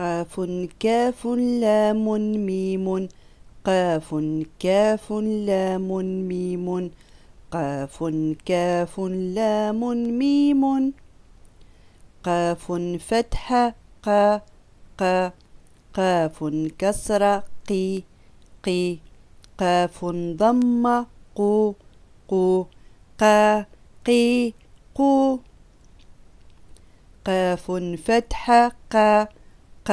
قاف كاف لام ميم قاف كاف لام ميم قاف كاف لام ميم قاف فتحة قا قا قاف كسرة قي قي قاف ضمة قو قو قا قي قو قاف فتحة قا ق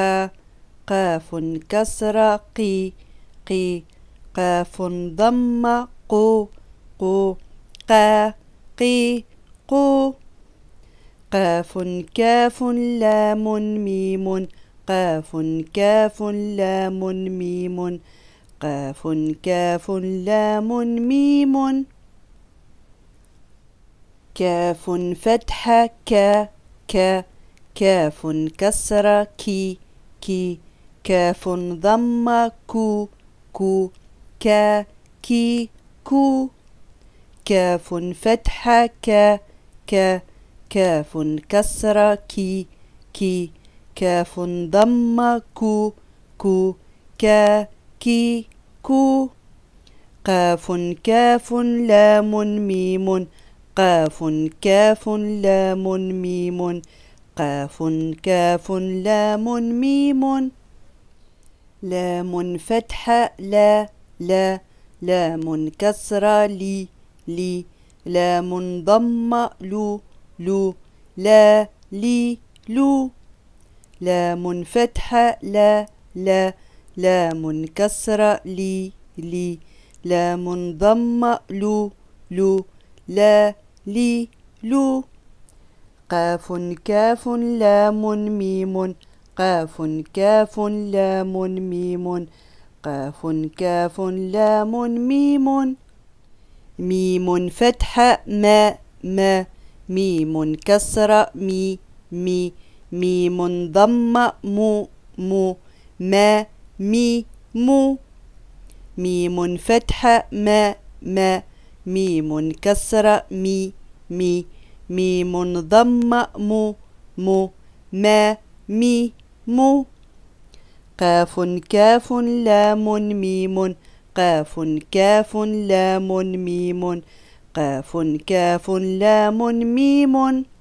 قاف كسر قي قي قاف ضم قو قو قا قي قو قاف كاف لام ميم قاف كاف لام ميم قاف كاف لام ميم كاف فتحة ك ك كاف كسرة كي كي كاف ضم كو كو كا كي كو كاف فتحة كا كا كاف كسرة كي كي كاف ضم كو كو كا كي كو قاف كاف لام ميم قاف كاف لام ميم قاف كاف لام ميم لام فتحة لا لا لام كسرة لي لي لام ضمة لو لو لا لي لو لام فتحة لا لا لام كسرة لي لي لام ضمة لو لو لا لي لو قاف كاف لام ميم قاف كاف لام ميم قاف كاف لام ميم ميم فتحة ما ما ميم كسرة مي مي ميم ضم مو مو ما مي مو ميم فتحة ما ما ميم كسرة مي مي ميم ضم مو مو ما مي مو قاف كاف لام ميم قاف كاف لام ميم قاف كاف لام ميم